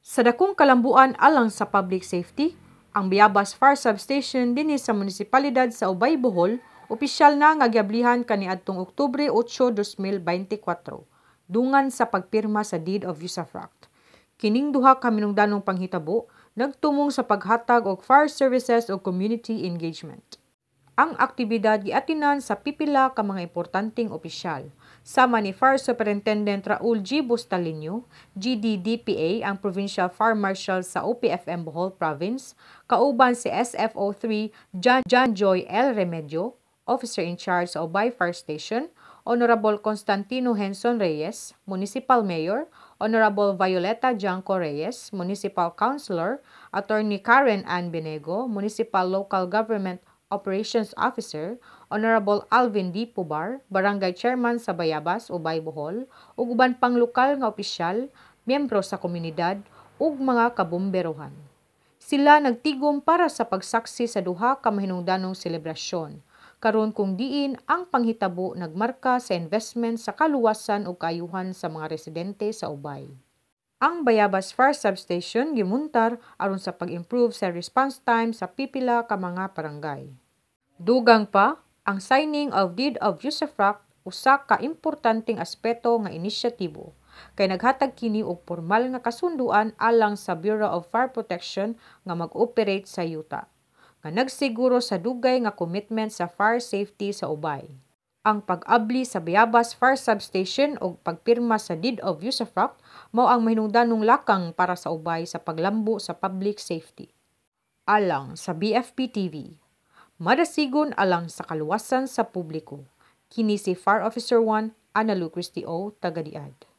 Sa dakong kalambuan alang sa public safety, ang Biabas Fire Substation dinhi sa munisipalidad sa Ubay, Bohol, opisyal na nga kaniadtong Oktubre 8, 2024 dungan sa pagpirma sa Deed of Usufruct. Kining duha ka minungdanong panghitabo nagtumong sa paghatag og fire services o community engagement ang aktibidad giatinan sa pipila ka mga importanteng opisyal. Sama ni Fire Superintendent Raul G. Bustalinyo, GDDPA, ang Provincial Fire Marshal sa OPFM Bohol Province, kauban si SFO3 John, John Joy L. Remedio, Officer in Charge of Obay Fire Station, Honorable Constantino Henson Reyes, Municipal Mayor, Honorable Violeta Janco Reyes, Municipal Councilor, Attorney Karen Ann Binego, Municipal Local Government Operations Officer, Honorable Alvin D. Pubar, Barangay Chairman sa Bayabas, o Baybohol, ug uban pang lokal nga opisyal, miyembro sa komunidad, ug mga kabumberohan. Sila nagtigom para sa pagsaksi sa duha ka mahinungdanong selebrasyon. Karon kung diin ang panghitabo nagmarka sa investment sa kaluwasan ug kayuhan sa mga residente sa Ubay. Ang Bayabas Fire Substation gimuntar aron sa pag-improve sa response time sa pipila ka mga barangay. Dugang pa, ang signing of Deed of Usufruct usa ka importanteng aspeto nga inisyatibo kay naghatag kini og formal nga kasunduan alang sa Bureau of Fire Protection nga mag-operate sa yuta nga nagsiguro sa dugay nga commitment sa fire safety sa ubay. Ang pag-abli sa Bayabas Fire Substation o pagpirma sa Deed of Usufruct mao ang mahinungdanong lakang para sa ubay sa paglambo sa public safety. Alang sa BFP TV, madasigon alang sa kaluwasan sa publiko. Kini si Fire Officer 1, Ana Lu Cristio, Tagadiad.